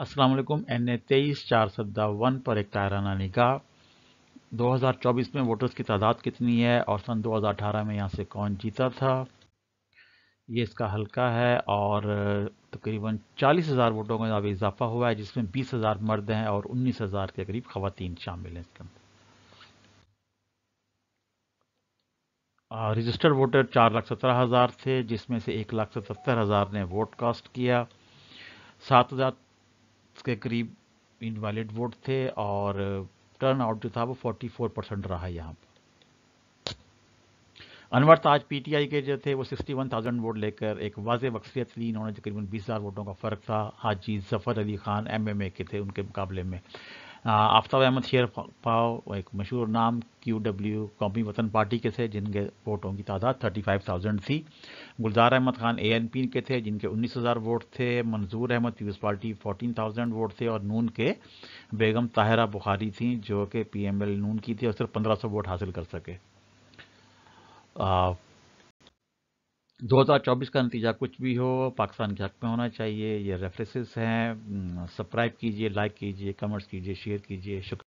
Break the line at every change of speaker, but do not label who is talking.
अस्सलाम वालेकुम N A तेईस चार सद्दा वन पर एक तायराना निकाह 2024 में वोटर्स की तादाद कितनी है और सन 2018 में यहाँ से कौन जीता था ये इसका हल्का है और तकरीबन चालीस हज़ार वोटों का पर इजाफा हुआ है जिसमें बीस हज़ार मर्द हैं और उन्नीस हज़ार के करीब खातन शामिल हैं इसके अंदर रजिस्टर्ड वोटर चार लाख सत्रह हज़ार थे जिसमें से एक लाख सतहत्तर हज़ार ने वोट कास्ट किया सात हज़ार के करीब इनवैलिड वोट थे और टर्न आउट जो था वो 44 परसेंट रहा यहाँ पर अनवर ताज तो पीटीआई के जो थे वो 61,000 वोट लेकर एक वाज वक्सियत ली इन्होंने तकरीबन 20,000 वोटों का फर्क था हाजी जफर अली खान एमएमए के थे उनके मुकाबले में आफ्ताब अहमद शेर पाव एक मशहूर नाम क्यू डब्ल्यू कौमी वतन पार्टी के थे जिनके वोटों की तादाद 35,000 थी Gulzar Ahmed Khan A N P के थे जिनके 19,000 वोट थे मंजूर अहमद पीपल्स पार्टी 14,000 वोट थे और नून के बेगम ताहिरा बुखारी थी जो कि पी एम एल नून की थी और सिर्फ 1500 वोट हासिल कर सके आ, 2024 का नतीजा कुछ भी हो पाकिस्तान के हक में होना चाहिए ये रेफरेंसेस हैं सब्सक्राइब mm, कीजिए लाइक कीजिए कमेंट्स कीजिए शेयर कीजिए शुक्रिया